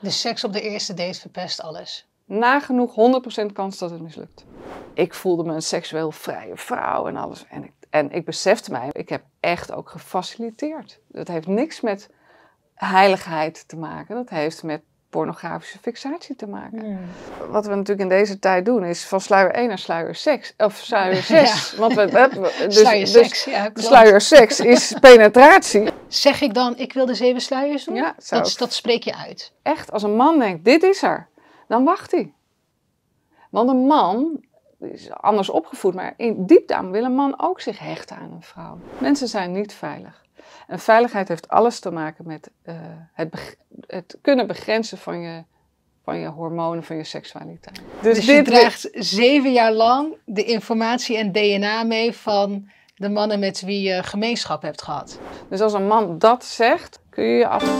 Dus seks op de eerste date verpest alles? Nagenoeg 100% kans dat het mislukt. Ik voelde me een seksueel vrije vrouw en alles. En ik, en ik besefte mij, ik heb echt ook gefaciliteerd. Dat heeft niks met heiligheid te maken. Dat heeft met pornografische fixatie te maken. Wat we natuurlijk in deze tijd doen is van sluier 1 naar sluier 6. Of sluier 6. Want we, we, dus, sluier 6, dus, Sluier 6 is penetratie. Zeg ik dan, ik wil de zeven sluiers doen? Ja, dat, dat spreek je uit. Echt, als een man denkt, dit is er, dan wacht hij. Want een man is anders opgevoed, maar in diepdaan wil een man ook zich hechten aan een vrouw. Mensen zijn niet veilig. En veiligheid heeft alles te maken met uh, het, het kunnen begrenzen van je, van je hormonen, van je seksualiteit. Dus, dus dit je draagt zeven jaar lang de informatie en DNA mee van de mannen met wie je gemeenschap hebt gehad. Dus als een man dat zegt, kun je je af.